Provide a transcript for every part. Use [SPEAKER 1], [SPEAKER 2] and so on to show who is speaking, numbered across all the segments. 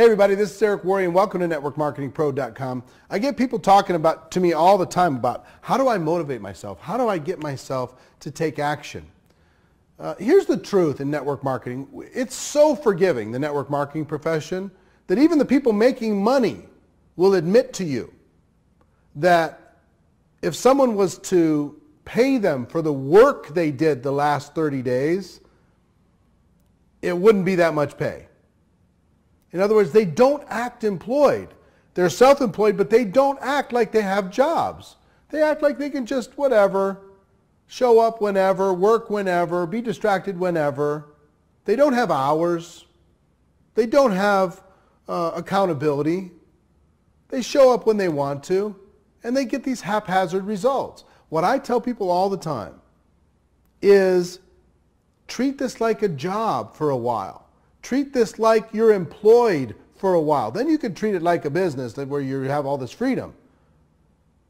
[SPEAKER 1] Hey everybody, this is Eric Worry and welcome to NetworkMarketingPro.com. I get people talking about to me all the time about how do I motivate myself? How do I get myself to take action? Uh, here's the truth in network marketing. It's so forgiving, the network marketing profession, that even the people making money will admit to you that if someone was to pay them for the work they did the last 30 days, it wouldn't be that much pay. In other words, they don't act employed. They're self-employed, but they don't act like they have jobs. They act like they can just whatever, show up whenever, work whenever, be distracted whenever. They don't have hours. They don't have uh, accountability. They show up when they want to, and they get these haphazard results. What I tell people all the time is treat this like a job for a while treat this like you're employed for a while. Then you can treat it like a business where you have all this freedom.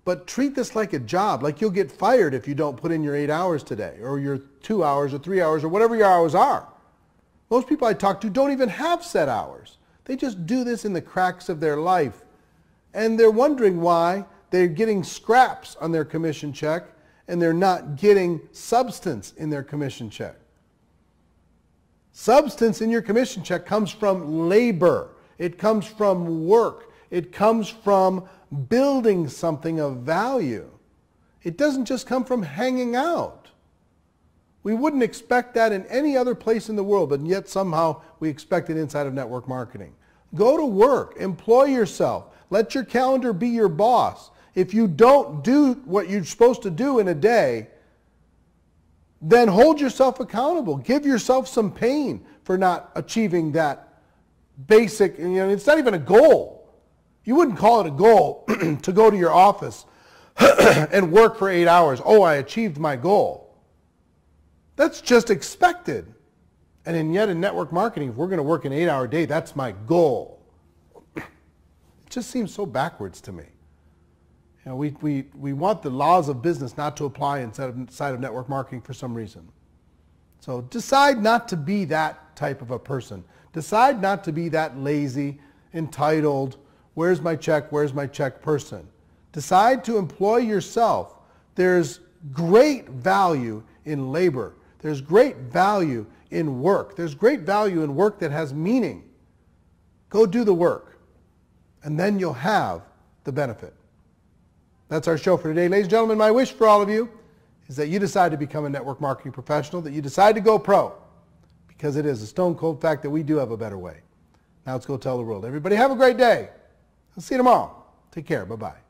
[SPEAKER 1] But treat this like a job, like you'll get fired if you don't put in your eight hours today or your two hours or three hours or whatever your hours are. Most people I talk to don't even have set hours. They just do this in the cracks of their life. And they're wondering why they're getting scraps on their commission check and they're not getting substance in their commission check. Substance in your commission check comes from labor. It comes from work. It comes from building something of value. It doesn't just come from hanging out. We wouldn't expect that in any other place in the world, but yet somehow we expect it inside of network marketing. Go to work. Employ yourself. Let your calendar be your boss. If you don't do what you're supposed to do in a day, then hold yourself accountable. Give yourself some pain for not achieving that basic, you know, it's not even a goal. You wouldn't call it a goal to go to your office and work for eight hours. Oh, I achieved my goal. That's just expected. And in yet in network marketing, if we're going to work an eight-hour day, that's my goal. It just seems so backwards to me. You know, we, we, we want the laws of business not to apply inside of, inside of network marketing for some reason. So decide not to be that type of a person. Decide not to be that lazy, entitled, where's my check, where's my check person. Decide to employ yourself. There's great value in labor. There's great value in work. There's great value in work that has meaning. Go do the work, and then you'll have the benefit. That's our show for today. Ladies and gentlemen, my wish for all of you is that you decide to become a network marketing professional, that you decide to go pro, because it is a stone cold fact that we do have a better way. Now let's go tell the world. Everybody have a great day. I'll see you tomorrow. Take care. Bye-bye.